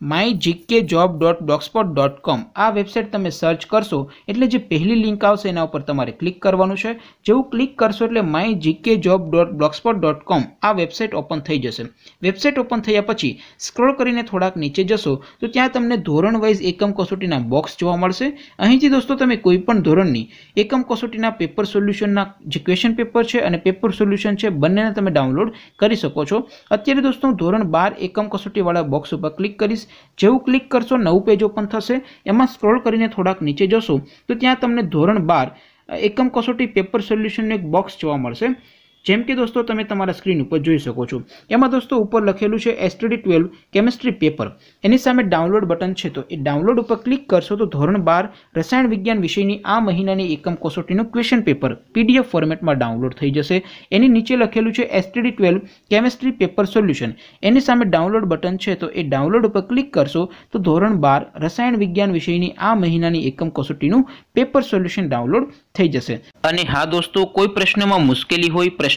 my GK job dot blogspot dot com આ website તમે search કરશો એટલે જે પહેલી લિંક આવશે એના ઉપર તમારે ક્લિક કરવાનું છે જેવું ક્લિક કરશો એટલે my GK job dot blogspot dot com આ વેબસાઇટ ઓપન થઈ જશે વેબસાઇટ ઓપન થયા પછી સ્ક્રોલ કરીને થોડાક નીચે જશો તો ત્યાં તમને ધોરણ વાઇઝ એકમ કસોટીના બોક્સ જોવા મળશે અહીંથી દોસ્તો તમે કોઈ પણ ધોરણની એકમ કસોટીના પેપર સોલ્યુશનના જે ક્વેશ્ચન પેપર છે અને પેપર સોલ્યુશન છે બંનેને તમે ડાઉનલોડ કરી શકો છો અત્યારે દોસ્તો હું ધોરણ બાર એકમ કસોટીવાળા બોક્સ ઉપર ક્લિક કરીશ જેવું ક્લિક કરશો નવું પેજ ઓપન થશે એમાં સ્ક્રોલ કરીને થોડાક નીચે જશો તો ત્યાં તમને ધોરણ બાર એકમ કસોટી પેપર સોલ્યુશનનું એક બોક્સ જોવા મળશે જેમ કે દોસ્તો તમે તમારા સ્ક્રીન ઉપર જોઈ શકો છો એમાં દોસ્તો ઉપર લખેલું છે એસટીડી ટ્વેલ્વ કેમેસ્ટ્રી પેપર એની સામે ડાઉનલોડ બટન છે તો એ ડાઉનલોડ ઉપર ક્લિક કરશો તો ધોરણ બાર રસાયણ વિજ્ઞાન વિષયની આ મહિનાની એકમ કસોટીનું ક્વેશ્ચન પેપર પીડીએફ ફોર્મેટમાં ડાઉનલોડ થઈ જશે એની નીચે લખેલું છે STD twelve chemistry paper solution એની સામે ડાઉનલોડ બટન છે તો એ ડાઉનલોડ ઉપર ક્લિક કરશો તો ધોરણ બાર રસાયણ વિજ્ઞાન વિષયની આ મહિનાની એકમ કસોટીનું પેપર સોલ્યુશન ડાઉનલોડ થઈ જશે અને હા દોસ્તો કોઈ પ્રશ્નમાં મુશ્કેલી હોય પ્રશ્ન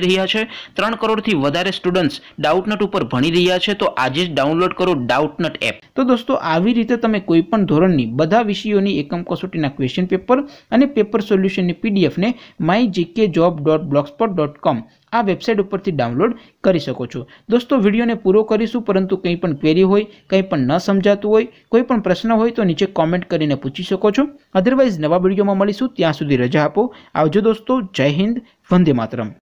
મળી રહ્યા છે ત્રણ કરોડથી વધારે સ્ટુડન્ટ્સ ડાઉટનટ ઉપર ભણી રહ્યા છે તો આજે જ ડાઉનલોડ કરો ડાઉટનટ એપ તો દોસ્તો આવી રીતે તમે કોઈપણ ધોરણની બધા વિષયોની એકમ કસોટીના ક્વેશ્ચન પેપર અને પેપર સોલ્યુશનની પીડીએફને my GK job dot blogspot dot com આ વેબસાઇટ ઉપરથી ડાઉનલોડ કરી શકો છો દોસ્તો વિડીયોને પૂરો કરીશું પરંતુ કંઈ પણ ક્વેરી હોય કંઈ પણ ન સમજાતું હોય કોઈ પણ પ્રશ્ન હોય તો નીચે કોમેન્ટ કરીને પૂછી શકો છો અધરવાઇઝ નવા વિડીયોમાં મળીશું ત્યાં સુધી રજા આપો આવજો દોસ્તો જય હિન્દ વંદે માતરમ